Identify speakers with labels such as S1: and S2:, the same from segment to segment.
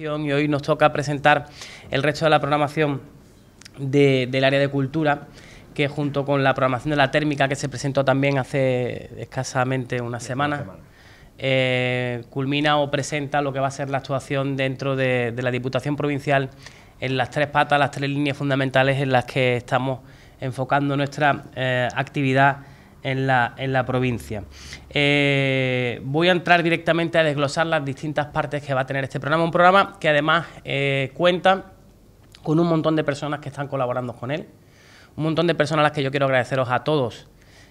S1: y hoy nos toca presentar el resto de la programación del área de cultura que junto con la programación de la térmica que se presentó también hace escasamente una semana, eh, culmina o presenta lo que va a ser la actuación dentro de, la Diputación Provincial en las tres patas, las tres líneas fundamentales en las que estamos enfocando nuestra eh, actividad en la, en la provincia. Eh, voy a entrar directamente a desglosar las distintas partes que va a tener este programa, un programa que además eh, cuenta con un montón de personas que están colaborando con él, un montón de personas a las que yo quiero agradeceros a todos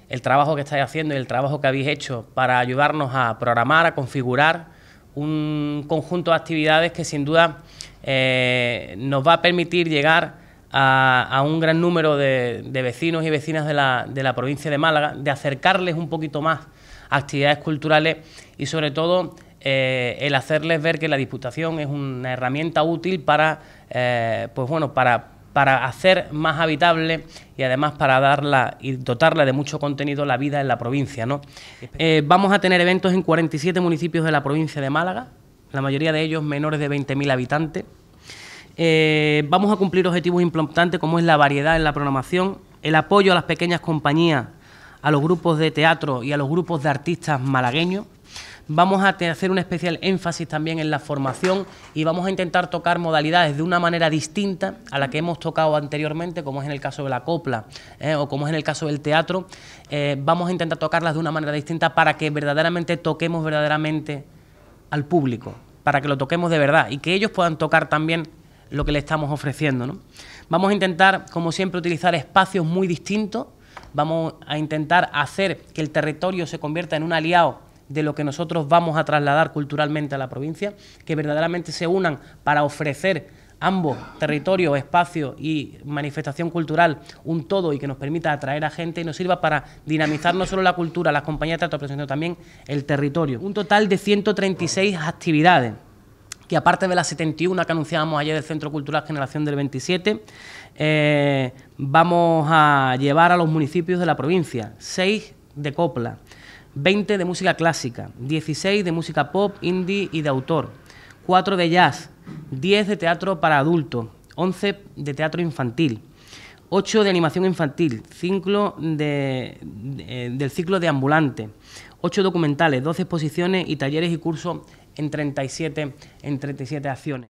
S1: el trabajo que estáis haciendo y el trabajo que habéis hecho para ayudarnos a programar, a configurar un conjunto de actividades que sin duda eh, nos va a permitir llegar a, un gran número de, vecinos y vecinas de la, de la provincia de Málaga, de acercarles un poquito más a actividades culturales y sobre todo eh, el hacerles ver que la disputación... es una herramienta útil para, eh, pues bueno, para, hacer más habitable y además para darla y dotarla de mucho contenido la vida en la provincia. ¿no? Eh, vamos a tener eventos en 47 municipios de la provincia de Málaga, la mayoría de ellos menores de 20.000 habitantes. Eh, vamos a cumplir objetivos importantes como es la variedad en la programación, el apoyo a las pequeñas compañías, a los grupos de teatro y a los grupos de artistas malagueños. Vamos a hacer un especial énfasis también en la formación y vamos a intentar tocar modalidades de una manera distinta a la que hemos tocado anteriormente, como es en el caso de la copla eh, o como es en el caso del teatro. Eh, vamos a intentar tocarlas de una manera distinta para que verdaderamente toquemos verdaderamente al público, para que lo toquemos de verdad y que ellos puedan tocar también lo que le estamos ofreciendo. ¿no? Vamos a intentar, como siempre, utilizar espacios muy distintos, vamos a intentar hacer que el territorio se convierta en un aliado de lo que nosotros vamos a trasladar culturalmente a la provincia, que verdaderamente se unan para ofrecer ambos, territorios, espacio y manifestación cultural, un todo y que nos permita atraer a gente y nos sirva para dinamizar no solo la cultura, las compañías de teatro, sino también el territorio. Un total de 136 actividades que aparte de las 71 que anunciábamos ayer del Centro Cultural Generación del 27, eh, vamos a llevar a los municipios de la provincia 6 de copla, 20 de música clásica, 16 de música pop, indie y de autor, 4 de jazz, 10 de teatro para adultos, 11 de teatro infantil, 8 de animación infantil, 5 eh, del ciclo de ambulante, 8 documentales, 12 exposiciones y talleres y cursos en 37, en 37 acciones.